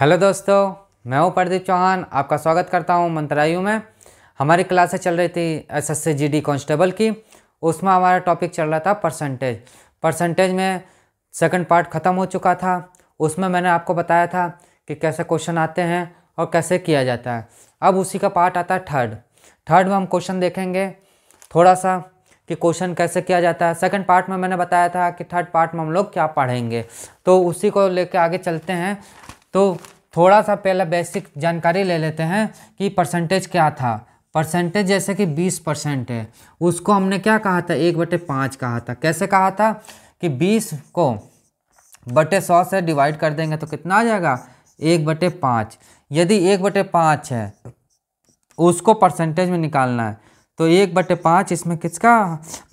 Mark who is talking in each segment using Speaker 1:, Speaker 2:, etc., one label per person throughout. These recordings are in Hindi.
Speaker 1: हेलो दोस्तों मैं हूं प्रदीप चौहान आपका स्वागत करता हूं मंत्रायु में हमारी क्लासें चल रही थी S S C G D constable की उसमें हमारा टॉपिक चल रहा था परसेंटेज परसेंटेज में सेकंड पार्ट ख़त्म हो चुका था उसमें मैंने आपको बताया था कि कैसे क्वेश्चन आते हैं और कैसे किया जाता है अब उसी का पार्ट आता है थर्ड थर्ड में हम क्वेश्चन देखेंगे थोड़ा सा कि क्वेश्चन कैसे किया जाता है सेकंड पार्ट में मैंने बताया था कि थर्ड पार्ट में हम लोग क्या पढ़ेंगे तो उसी को लेकर आगे चलते हैं तो थोड़ा सा पहला बेसिक जानकारी ले लेते हैं कि परसेंटेज क्या था परसेंटेज जैसे कि 20 परसेंट है उसको हमने क्या कहा था एक बटे पाँच कहा था कैसे कहा था कि 20 को बटे सौ से डिवाइड कर देंगे तो कितना आ जाएगा एक बटे पाँच यदि एक बटे पाँच है उसको परसेंटेज में निकालना है तो एक बटे पाँच इसमें किसका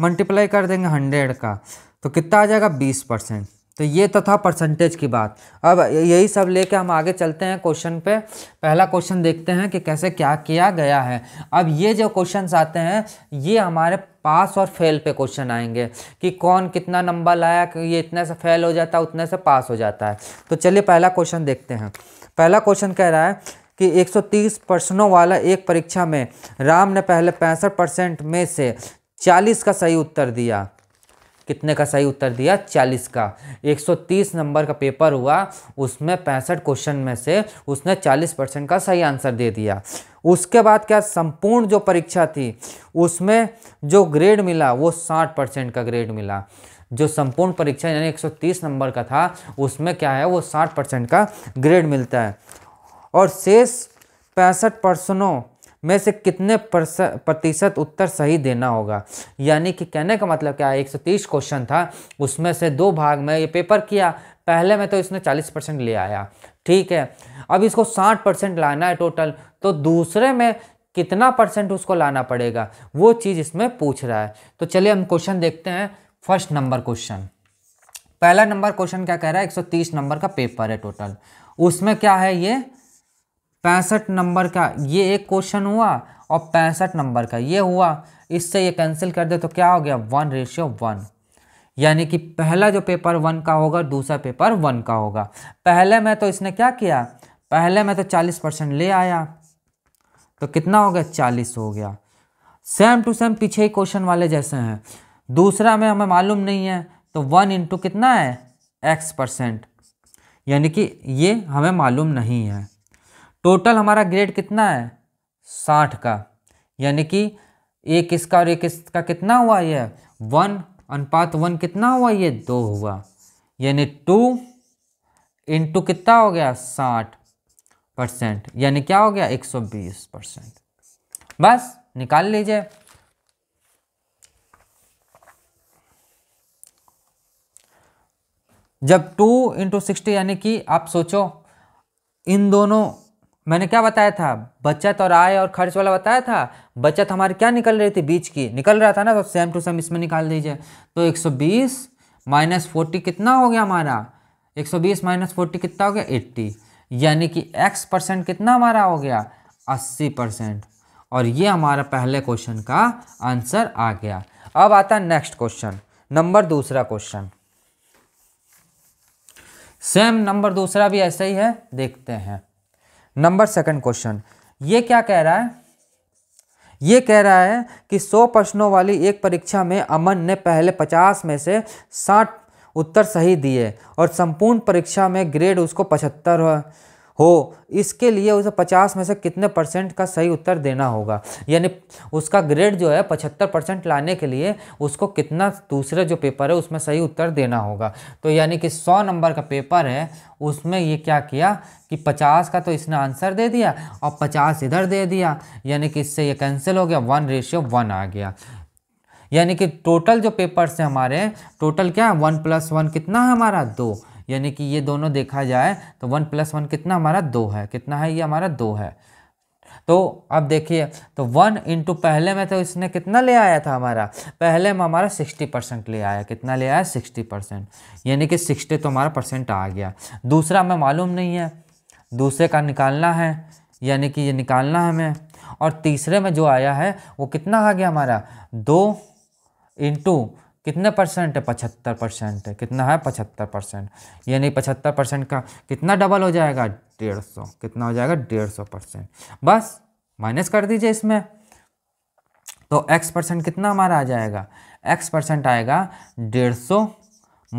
Speaker 1: मल्टीप्लाई कर देंगे हंड्रेड का तो कितना आ जाएगा बीस परसेंट तो ये तो था परसेंटेज की बात अब यही सब लेके हम आगे चलते हैं क्वेश्चन पे पहला क्वेश्चन देखते हैं कि कैसे क्या किया गया है अब ये जो क्वेश्चन आते हैं ये हमारे पास और फेल पे क्वेश्चन आएंगे कि कौन कितना नंबर लाया कि ये इतने से फेल हो जाता है उतने से पास हो जाता है तो चलिए पहला क्वेश्चन देखते हैं पहला क्वेश्चन कह रहा है कि 130 प्रश्नों वाला एक परीक्षा में राम ने पहले पैंसठ परसेंट में से 40 का सही उत्तर दिया कितने का सही उत्तर दिया 40 का 130 नंबर का पेपर हुआ उसमें पैंसठ क्वेश्चन में से उसने 40 परसेंट का सही आंसर दे दिया उसके बाद क्या संपूर्ण जो परीक्षा थी उसमें जो ग्रेड मिला वो 60 परसेंट का ग्रेड मिला जो संपूर्ण परीक्षा यानी 130 नंबर का था उसमें क्या है वो 60 परसेंट का ग्रेड मिलता है और शेष पैंसठ परसेंटों में से कितने प्रतिशत उत्तर सही देना होगा यानी कि कहने का मतलब क्या है 130 क्वेश्चन था उसमें से दो भाग में ये पेपर किया पहले में तो इसने 40 परसेंट ले आया ठीक है अब इसको 60 परसेंट लाना है टोटल तो दूसरे में कितना परसेंट उसको लाना पड़ेगा वो चीज़ इसमें पूछ रहा है तो चलिए हम क्वेश्चन देखते हैं फर्स्ट नंबर क्वेश्चन पहला नंबर क्वेश्चन क्या कह रहा है 130 नंबर का पेपर है टोटल उसमें क्या है ये पैंसठ नंबर का ये एक क्वेश्चन हुआ और पैंसठ नंबर का ये हुआ इससे ये कैंसिल कर दे तो क्या हो गया वन रेशियो वन यानी कि पहला जो पेपर वन का होगा दूसरा पेपर वन का होगा पहले में तो इसने क्या किया पहले में तो चालीस परसेंट ले आया तो कितना हो गया चालीस हो गया सेम टू सेम पीछे ही क्वेश्चन वाले जैसे हैं दूसरा में हमें मालूम नहीं है तो वन इंटू कितना है एक्स परसेंट यानी कि ये हमें मालूम नहीं है टोटल हमारा ग्रेड कितना है साठ का यानी कि एक इसका और एक इसका कितना हुआ ये वन अनुपात वन कितना हुआ ये दो हुआ यानी टू इंटू कितना हो गया साठ परसेंट यानी क्या हो गया एक सौ बीस परसेंट बस निकाल लीजिए जब टू इंटू सिक्सटी यानी कि आप सोचो इन दोनों मैंने क्या बताया था बचत और आय और खर्च वाला बताया था बचत हमारी क्या निकल रही थी बीच की निकल रहा था ना तो सेम टू सेम इसमें निकाल दीजिए तो 120 माइनस फोर्टी कितना हो गया हमारा 120 माइनस फोर्टी कितना हो गया 80 यानी कि x परसेंट कितना हमारा हो गया 80 परसेंट और ये हमारा पहले क्वेश्चन का आंसर आ गया अब आता है नेक्स्ट क्वेश्चन नंबर दूसरा क्वेश्चन सेम नंबर दूसरा भी ऐसा ही है देखते हैं नंबर सेकंड क्वेश्चन ये क्या कह रहा है ये कह रहा है कि 100 प्रश्नों वाली एक परीक्षा में अमन ने पहले 50 में से 60 उत्तर सही दिए और संपूर्ण परीक्षा में ग्रेड उसको पचहत्तर हो इसके लिए उसे 50 में से कितने परसेंट का सही उत्तर देना होगा यानी उसका ग्रेड जो है 75 परसेंट लाने के लिए उसको कितना दूसरे जो पेपर है उसमें सही उत्तर देना होगा तो यानी कि 100 नंबर का पेपर है उसमें ये क्या किया कि 50 का तो इसने आंसर दे दिया और 50 इधर दे दिया यानी कि इससे ये कैंसिल हो गया वन रेशियो वन आ गया यानी कि टोटल जो पेपर्स हैं हमारे टोटल क्या है वन प्लस वन कितना है हमारा दो यानी कि ये दोनों देखा जाए तो वन प्लस वन कितना हमारा दो है कितना है ये हमारा दो है तो अब देखिए तो वन इंटू पहले में तो इसने कितना ले आया था हमारा पहले में हमारा सिक्सटी परसेंट ले आया कितना ले आया सिक्सटी परसेंट यानी कि सिक्सटी तो हमारा परसेंट आ गया दूसरा हमें मालूम नहीं है दूसरे का निकालना है यानी कि ये निकालना हमें और तीसरे में जो आया है वो कितना आ गया हमारा दो इंटू कितना परसेंट है पचहत्तर परसेंट है कितना है पचहत्तर परसेंट यानी पचहत्तर परसेंट का कितना डबल हो जाएगा डेढ़ सौ कितना हो जाएगा डेढ़ सौ परसेंट बस माइनस कर दीजिए इसमें तो एक्स परसेंट कितना हमारा आ जाएगा एक्स परसेंट आएगा डेढ़ सौ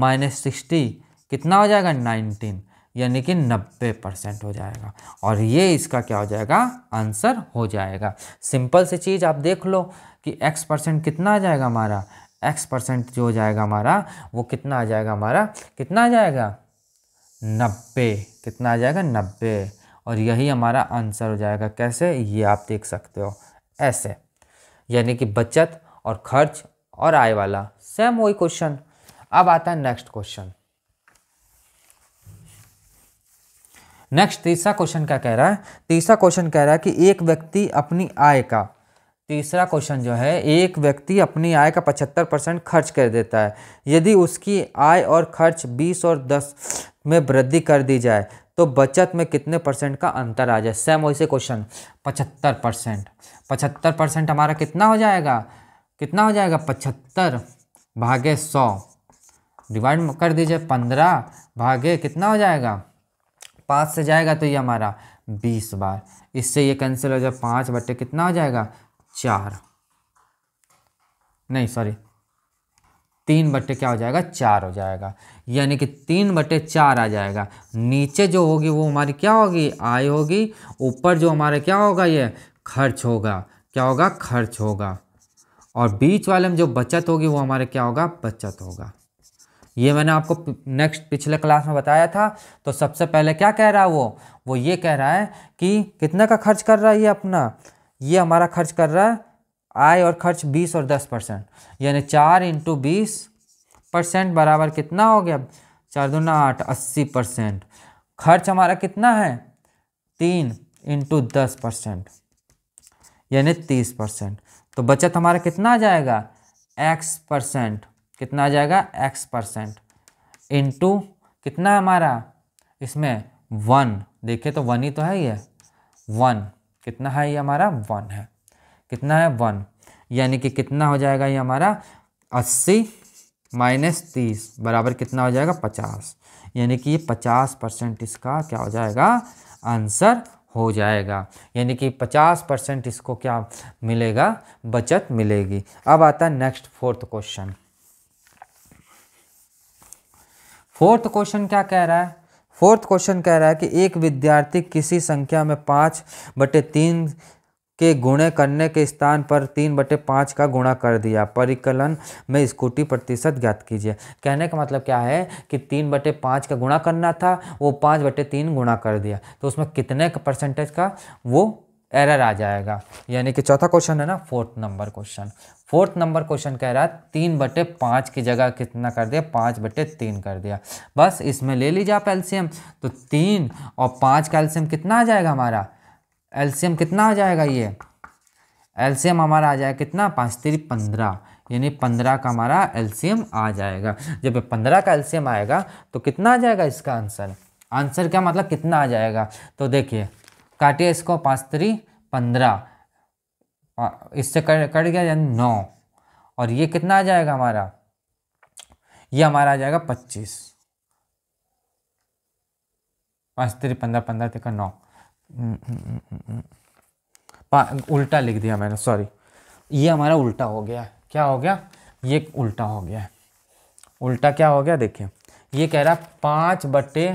Speaker 1: माइनस सिक्सटी कितना हो जाएगा नाइनटीन यानी कि नब्बे परसेंट हो जाएगा और ये इसका क्या हो जाएगा आंसर हो जाएगा सिंपल सी चीज़ आप देख लो कि x परसेंट कितना आ जाएगा हमारा एक्स परसेंट जो हो जाएगा हमारा वो कितना आ जाएगा हमारा कितना आ जाएगा नब्बे कितना आ जाएगा नब्बे और यही हमारा आंसर हो जाएगा कैसे ये आप देख सकते हो ऐसे यानी कि बचत और खर्च और आय वाला सेम वही क्वेश्चन अब आता है नेक्स्ट क्वेश्चन नेक्स्ट तीसरा क्वेश्चन क्या कह रहा है तीसरा क्वेश्चन कह रहा है कि एक व्यक्ति अपनी आय का तीसरा क्वेश्चन जो है एक व्यक्ति अपनी आय का पचहत्तर परसेंट खर्च कर देता है यदि उसकी आय और खर्च बीस और दस में वृद्धि कर दी जाए तो बचत में कितने परसेंट का अंतर आ जाए सेम वैसे क्वेश्चन पचहत्तर परसेंट पचहत्तर परसेंट हमारा कितना हो जाएगा कितना हो जाएगा पचहत्तर भागे सौ डिवाइड कर दीजिए पंद्रह भागे कितना हो जाएगा पाँच से जाएगा तो ये हमारा बीस बार इससे ये कैंसिल हो जाए पाँच बटे कितना हो जाएगा चार नहीं सॉरी तीन बट्टे क्या हो जाएगा चार हो जाएगा यानी कि तीन बट्टे चार आ जाएगा नीचे जो होगी वो हमारी क्या होगी आय होगी ऊपर जो हमारे क्या होगा ये खर्च होगा क्या होगा खर्च होगा और बीच वाले में जो बचत होगी वो हमारे क्या होगा बचत होगा ये मैंने आपको नेक्स्ट पिछले क्लास में बताया था तो सबसे पहले क्या कह रहा है वो वो ये कह रहा है कि कितने का खर्च कर रहा है ये अपना ये हमारा खर्च कर रहा है आय और खर्च बीस और दस परसेंट यानी चार इंटू बीस परसेंट बराबर कितना हो गया चार दूना आठ अस्सी परसेंट खर्च हमारा कितना है तीन इंटू दस परसेंट यानी तीस परसेंट तो बचत हमारा कितना आ जाएगा एक्स परसेंट कितना आ जाएगा एक्स परसेंट इंटू कितना हमारा इसमें वन देखिए तो वन ही तो है ये वन कितना है ये हमारा वन है कितना है वन यानी कि कितना हो जाएगा ये हमारा अस्सी माइनस तीस बराबर कितना हो जाएगा पचास यानी कि ये पचास परसेंट इसका क्या हो जाएगा आंसर हो जाएगा यानी कि पचास परसेंट इसको क्या मिलेगा बचत मिलेगी अब आता है next fourth question fourth question क्या कह रहा है फोर्थ क्वेश्चन कह रहा है कि एक विद्यार्थी किसी संख्या में पाँच बटे तीन के गुणे करने के स्थान पर तीन बटे पाँच का गुणा कर दिया परिकलन में स्कूटी प्रतिशत ज्ञात कीजिए कहने का मतलब क्या है कि तीन बटे पाँच का गुणा करना था वो पाँच बटे तीन गुणा कर दिया तो उसमें कितने का परसेंटेज का वो एरर आ जाएगा यानी कि चौथा क्वेश्चन है ना fourth number question fourth number question कह रहा है तीन बटे पाँच की जगह कितना कर दिया पाँच बटे तीन कर दिया बस इसमें ले लीजिए आप एल्शियम तो तीन और पाँच का एल्शियम कितना आ जाएगा हमारा एल्शियम कितना आ जाएगा ये एल्शियम हमारा आ जाएगा कितना पाँच तीन पंद्रह यानी पंद्रह का हमारा एल्शियम आ जाएगा जब पंद्रह का एल्शियम आएगा तो कितना आ जाएगा इसका आंसर आंसर क्या मतलब कितना आ जाएगा तो देखिए काटिए इसको पाँच तीन पंद्रह हाँ, इससे कट गया यानी नौ और ये कितना आ जाएगा हमारा ये हमारा आ जाएगा पच्चीस पाँच तेरी पंद्रह पंद्रह तेरह नौ हम्म, हम्म, हम्म, उल्टा लिख दिया मैंने सॉरी ये हमारा उल्टा हो गया क्या हो गया ये उल्टा हो गया उल्टा क्या हो गया देखिए ये कह रहा पाँच बटे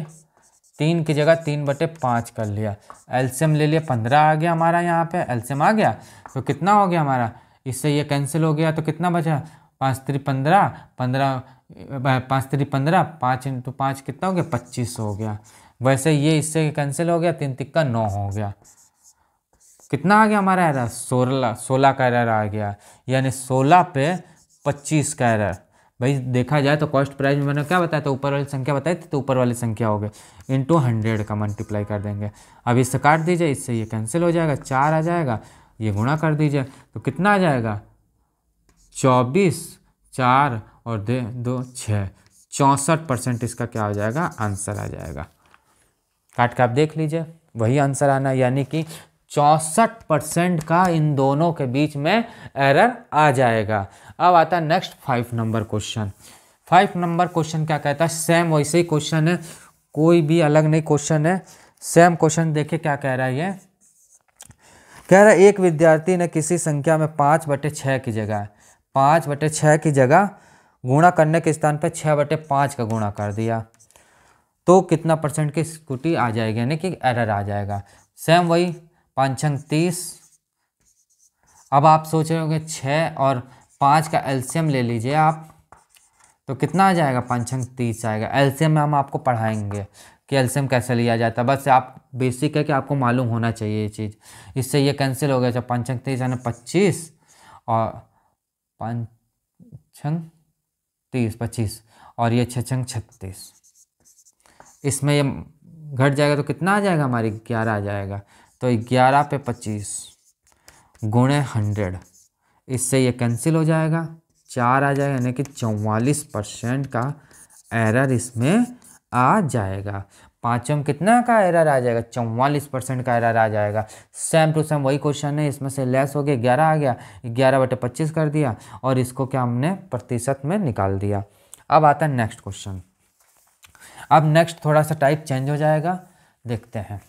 Speaker 1: तीन की जगह तीन बटे पाँच कर लिया एल्शियम ले लिया पंद्रह आ गया हमारा यहाँ पे एल्शियम आ गया तो कितना हो गया हमारा इससे ये कैंसिल हो गया तो कितना बचा पाँच त्री पंद्रह पंद्रह पाँच त्री पंद्रह पाँच इंटू पाँच कितना हो गया पच्चीस हो गया वैसे ये इससे कैंसिल हो गया तीन तिक्का नौ हो गया कितना आ गया हमारा एरर सोलह सोलह का एरर आ गया यानी सोलह पे पच्चीस का एरर भाई देखा जाए तो कॉस्ट प्राइस में मैंने क्या बताया था तो ऊपर वाली संख्या बताई थी तो ऊपर वाली संख्या हो गई इंटू हंड्रेड का मल्टीप्लाई कर देंगे अब इससे काट दीजिए इससे ये कैंसिल हो जाएगा चार आ जाएगा ये गुणा कर दीजिए तो कितना आ जाएगा चौबीस चार और दे दो छः चौंसठ परसेंट इसका क्या हो जाएगा आंसर आ जाएगा काट के आप देख लीजिए वही आंसर आना यानी कि चौंसठ परसेंट का इन दोनों के बीच में एरर आ जाएगा अब आता है next five number question five number question क्या कहता है सेम वैसे ही क्वेश्चन है कोई भी अलग नहीं क्वेश्चन है सेम क्वेश्चन देखिए क्या कह रहा है ये कह रहा है एक विद्यार्थी ने किसी संख्या में पाँच बटे छः की जगह पाँच बटे छः की जगह गुणा करने के स्थान पर छः बटे पाँच का गुणा कर दिया तो कितना परसेंट की स्कूटी आ जाएगी यानी कि एरर आ जाएगा सेम वही पाँच छंग तीस अब आप सोच रहे होंगे छः और पाँच का एल्शियम ले लीजिए आप तो कितना आ जाएगा पाँच अंक तीस आएगा एल्शियम में हम आपको पढ़ाएंगे कि एल्शियम कैसे लिया जाता है बस आप बेसिक है कि आपको मालूम होना चाहिए ये चीज़ इससे ये कैंसिल हो गया अच्छा पाँच अंक तीस यानी पच्चीस और पाँच अंक तीस पच्चीस और ये छः अंक छत्तीस इसमें ये घट जाएगा तो कितना आ जाएगा हमारी ग्यारह आ जाएगा तो ग्यारह पे पच्चीस गुणे हंड्रेड इससे ये कैंसिल हो जाएगा चार आ जाएगा यानी कि चौवालीस परसेंट का एरर इसमें आ जाएगा पाँचों कितना का एरर आ जाएगा चौवालीस परसेंट का एरर आ जाएगा सेम टू सेम वही क्वेश्चन है इसमें से लेस हो गया ग्यारह आ गया ग्यारह बटे पच्चीस कर दिया और इसको क्या हमने प्रतिशत में निकाल दिया अब आता है नेक्स्ट क्वेश्चन अब नेक्स्ट थोड़ा सा टाइप चेंज हो जाएगा देखते हैं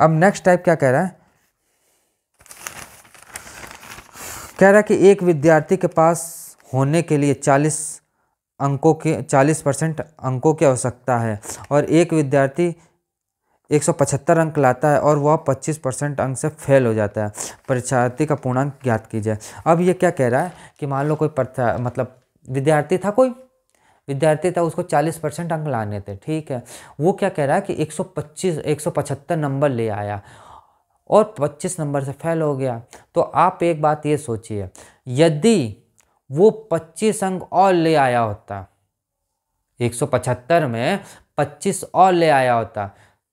Speaker 1: अब नेक्स्ट टाइप क्या कह रहा है कह रहा है कि एक विद्यार्थी के पास होने के लिए चालीस अंकों के चालीस परसेंट अंकों की आवश्यकता है और एक विद्यार्थी 175 अंक लाता है और वह 25 परसेंट अंक से फेल हो जाता है परीक्षार्थी का पूर्णांक ज्ञात कीजिए अब ये क्या कह रहा है कि मान लो कोई मतलब विद्यार्थी था कोई विद्यार्थी था उसको 40 परसेंट अंक लाने थे ठीक है वो क्या कह रहा है कि 125 175 नंबर ले आया और 25 नंबर से फेल हो गया तो आप एक बात ये सोचिए यदि वो 25 अंक और ले आया होता 175 में 25 और ले आया होता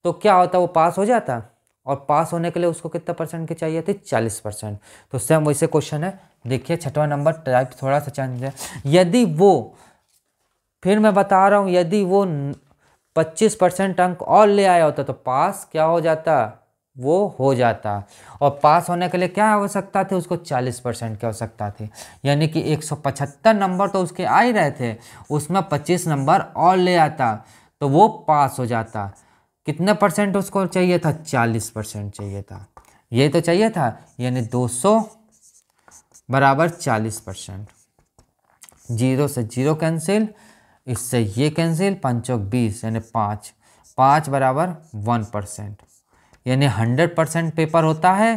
Speaker 1: तो क्या होता वो पास हो जाता और पास होने के लिए उसको कितना परसेंट की चाहिए थी 40 परसेंट तो सेम वैसे क्वेश्चन है देखिए छठवा नंबर टाइप थोड़ा सा चेंज है यदि वो फिर मैं बता रहा हूँ यदि वो 25 परसेंट अंक और ले आया होता तो पास क्या हो जाता वो हो जाता और पास होने के लिए क्या आवश्यकता थी उसको 40 परसेंट की आवश्यकता थी यानी कि 175 नंबर तो उसके आ ही रहे थे उसमें 25 नंबर और ले आता तो वो पास हो जाता कितने परसेंट उसको चाहिए था 40 परसेंट चाहिए था ये तो चाहिए था यानी 200 बराबर 40 परसेंट जीरो से जीरो कैंसिल इससे ये कैंसिल पंचों बीस यानी पाँच पाँच बराबर वन परसेंट यानी हंड्रेड परसेंट पेपर होता है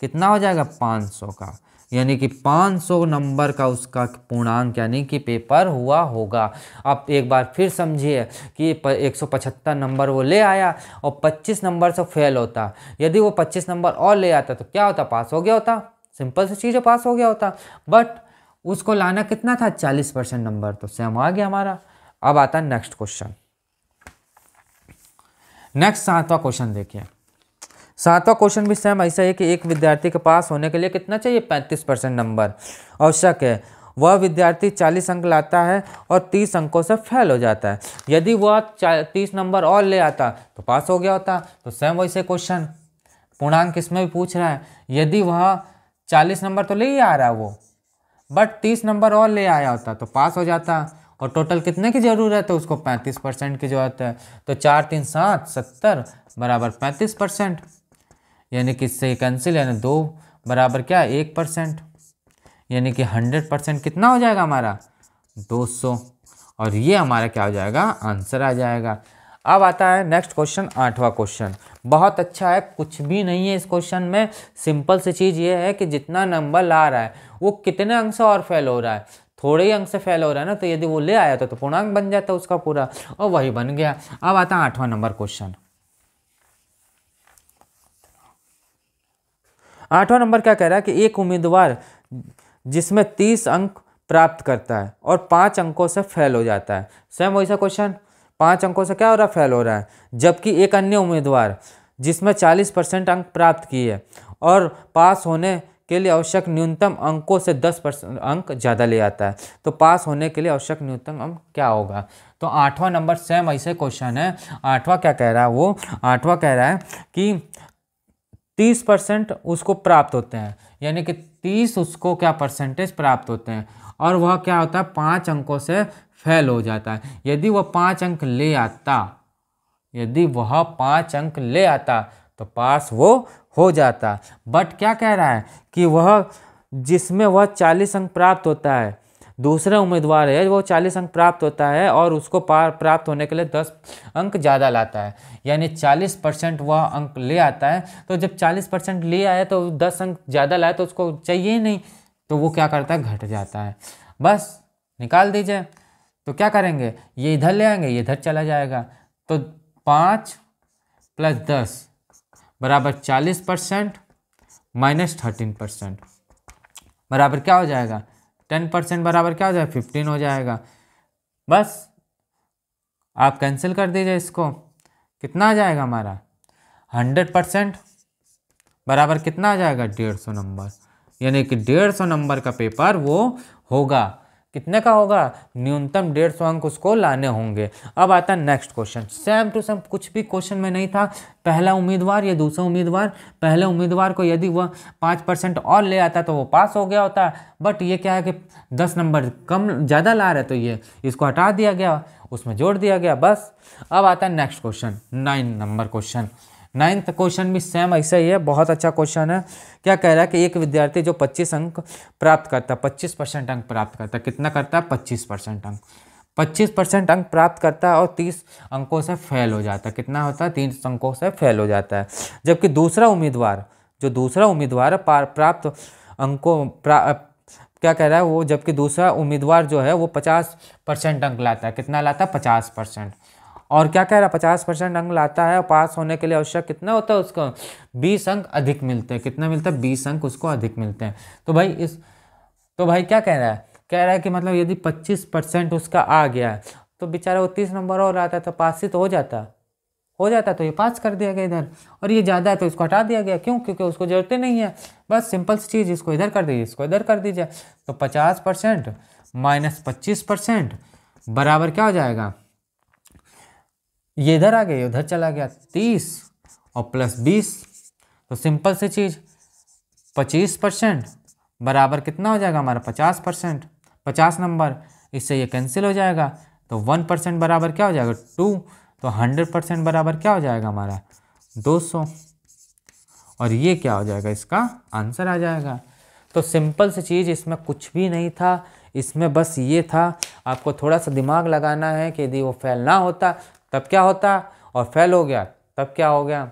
Speaker 1: कितना हो जाएगा पाँच सौ का यानी कि 500 नंबर का उसका पूर्णांक यानी कि पेपर हुआ होगा अब एक बार फिर समझिए कि 175 नंबर वो ले आया और 25 नंबर से फेल होता यदि वो 25 नंबर और ले आता तो क्या होता पास हो गया होता सिंपल सी चीज़ पास हो गया होता बट उसको लाना कितना था 40 परसेंट नंबर तो सेम आ गया हमारा अब आता नेक्स्ट क्वेश्चन नेक्स्ट सातवां क्वेश्चन देखिए सातवां क्वेश्चन भी सेम ऐसा है कि एक विद्यार्थी के पास होने के लिए कितना चाहिए पैंतीस परसेंट नंबर आवश्यक है वह विद्यार्थी चालीस अंक लाता है और तीस अंकों से फेल हो जाता है यदि वह तीस नंबर और ले आता तो पास हो गया होता तो सेम वैसे क्वेश्चन पूर्णांक इसमें भी पूछ रहा है यदि वह चालीस नंबर तो ले ही आ रहा है वो बट तीस नंबर और ले आया होता तो पास हो जाता और टोटल कितने की ज़रूरत है उसको पैंतीस परसेंट की ज़रूरत है तो चार तीन सात सत्तर बराबर पैंतीस परसेंट यानी कि इससे कैंसिल यानी दो बराबर क्या एक परसेंट यानी कि हंड्रेड परसेंट कितना हो जाएगा हमारा दो सौ और ये हमारा क्या हो जाएगा आंसर आ जाएगा अब आता है नेक्स्ट क्वेश्चन आठवां क्वेश्चन बहुत अच्छा है कुछ भी नहीं है इस क्वेश्चन में सिंपल सी चीज़ ये है कि जितना नंबर ला रहा है वो कितने अंक से और फेल हो रहा है थोड़े ही अंक से फेल हो रहा है ना तो यदि वो ले आया तो, तो पूर्णांक बन जाता उसका पूरा और वही बन गया अब आता है आठवां नंबर क्वेश्चन आठवां नंबर क्या कह रहा है कि एक उम्मीदवार जिसमें तीस अंक प्राप्त करता है और पाँच अंकों से फेल हो जाता है सेम वैसा क्वेश्चन पाँच अंकों से क्या हो रहा है फेल हो रहा है जबकि एक अन्य उम्मीदवार जिसमें चालीस परसेंट अंक प्राप्त किए और पास होने के लिए आवश्यक न्यूनतम अंकों से दस परसेंट अंक ज़्यादा ले आता है तो पास होने के लिए आवश्यक न्यूनतम अंक क्या होगा तो आठवां नंबर सेम ऐसे क्वेश्चन है आठवां क्या कह रहा है वो आठवां कह रहा है कि तीस परसेंट उसको प्राप्त होते हैं यानी कि तीस उसको क्या परसेंटेज प्राप्त होते हैं और वह क्या होता है पाँच अंकों से फेल हो जाता है यदि वह पाँच अंक ले आता यदि वह पाँच अंक ले आता तो पास वो हो जाता बट क्या कह रहा है कि वह जिसमें वह चालीस अंक प्राप्त होता है दूसरा उम्मीदवार है वो चालीस अंक प्राप्त होता है और उसको पार प्राप्त होने के लिए दस अंक ज़्यादा लाता है यानी चालीस परसेंट वह अंक ले आता है तो जब चालीस परसेंट ले आए तो दस अंक ज़्यादा लाए तो उसको चाहिए ही नहीं तो वो क्या करता है घट जाता है बस निकाल दीजिए तो क्या करेंगे ये इधर ले आएंगे ये इधर चला जाएगा तो पाँच प्लस दस बराबर चालीस परसेंट माइनस थर्टीन परसेंट बराबर क्या हो जाएगा टेन परसेंट बराबर क्या हो जाएगा फिफ्टीन हो जाएगा बस आप कैंसिल कर दीजिए इसको कितना आ जाएगा हमारा हंड्रेड परसेंट बराबर कितना आ जाएगा डेढ़ सौ नंबर यानी कि डेढ़ सौ नंबर का पेपर वो होगा कितने का होगा न्यूनतम डेढ़ सौ अंक उसको लाने होंगे अब आता है next question same to same कुछ भी क्वेश्चन में नहीं था पहला उम्मीदवार या दूसरा उम्मीदवार पहले उम्मीदवार को यदि वह पाँच परसेंट और ले आता तो वो पास हो गया होता बट ये क्या है कि दस नंबर कम ज़्यादा ला रहे तो ये इसको हटा दिया गया उसमें जोड़ दिया गया बस अब आता है next question nine number question ninth question भी सेम ऐसा ही है बहुत अच्छा क्वेश्चन है क्या कह रहा है कि एक विद्यार्थी जो 25 अंक प्राप्त करता है 25 परसेंट अंक प्राप्त करता है कितना करता है 25 परसेंट अंक 25 परसेंट अंक प्राप्त करता है और 30 अंकों से फेल हो जाता है कितना होता है तीन अंकों से फेल हो जाता है जबकि दूसरा उम्मीदवार जो दूसरा उम्मीदवार प्राप्त अंकों क्या कह रहा है वो जबकि दूसरा उम्मीदवार जो है वो पचास परसेंट अंक लाता है कितना लाता है पचास परसेंट और क्या कह रहा है पचास परसेंट अंक लाता है पास होने के लिए आवश्यक कितना होता है उसको बीस अंक अधिक मिलते हैं कितना मिलता है बीस अंक उसको अधिक मिलते हैं तो भाई इस तो भाई क्या कह रहा है कह रहा है कि मतलब यदि पच्चीस परसेंट उसका आ गया है तो बेचारा वो तीस नंबर और आता तो पास ही तो हो जाता हो जाता तो ये पास कर दिया गया इधर और ये ज़्यादा है तो इसको हटा दिया गया क्यों क्योंकि उसको ज़रूरत नहीं है बस सिंपल सी चीज़ इसको इधर कर दीजिए इसको इधर कर दीजिए तो पचास परसेंट माइनस पच्चीस परसेंट बराबर क्या हो जाएगा ये इधर आ गया उधर चला गया तीस और प्लस बीस तो सिंपल सी चीज़ पच्चीस परसेंट बराबर कितना हो जाएगा हमारा पचास परसेंट पचास नंबर इससे ये कैंसिल हो जाएगा तो वन परसेंट बराबर क्या हो जाएगा टू तो हंड्रेड परसेंट बराबर क्या हो जाएगा हमारा दो सौ और ये क्या हो जाएगा इसका आंसर आ जाएगा तो सिंपल सी चीज़ इसमें कुछ भी नहीं था इसमें बस ये था आपको थोड़ा सा दिमाग लगाना है कि यदि वो फेल ना होता तब क्या होता और फेल हो गया तब क्या हो गया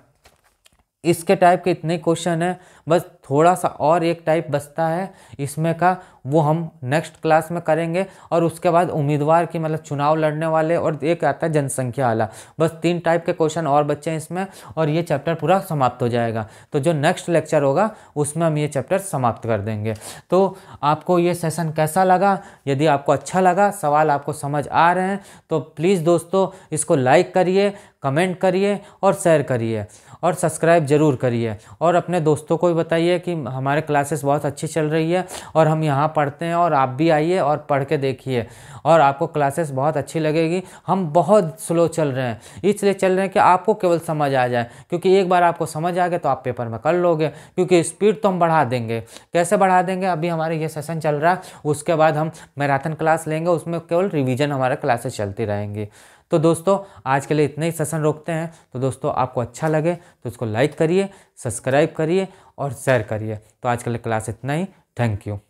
Speaker 1: इसके टाइप के इतने क्वेश्चन हैं बस थोड़ा सा और एक टाइप बचता है इसमें का वो हम नेक्स्ट क्लास में करेंगे और उसके बाद उम्मीदवार की मतलब चुनाव लड़ने वाले और एक आता है जनसंख्या वाला बस तीन टाइप के क्वेश्चन और बच्चे हैं इसमें और ये चैप्टर पूरा समाप्त हो जाएगा तो जो नेक्स्ट लेक्चर होगा उसमें हम ये चैप्टर समाप्त कर देंगे तो आपको ये सेशन कैसा लगा यदि आपको अच्छा लगा सवाल आपको समझ आ रहे हैं तो प्लीज़ दोस्तों इसको लाइक करिए कमेंट करिए और शेयर करिए और सब्सक्राइब ज़रूर करिए और अपने दोस्तों को भी बताइए कि हमारे क्लासेस बहुत अच्छी चल रही है और हम यहाँ पढ़ते हैं और आप भी आइए और पढ़ के देखिए और आपको क्लासेस बहुत अच्छी लगेगी हम बहुत स्लो चल रहे हैं इसलिए चल रहे हैं कि आपको केवल समझ आ जाए क्योंकि एक बार आपको समझ आ गया तो आप पेपर में कर लोगे क्योंकि स्पीड तो हम बढ़ा देंगे कैसे बढ़ा देंगे अभी हमारे ये सेशन चल रहा है उसके बाद हम मैराथन क्लास लेंगे उसमें केवल रिविज़न हमारे क्लासेस चलती रहेंगी तो दोस्तों आज के लिए इतने ही सेशन रोकते हैं तो दोस्तों आपको अच्छा लगे तो उसको लाइक करिए सब्सक्राइब करिए और शेयर करिए तो आज के लिए क्लास इतना ही थैंक यू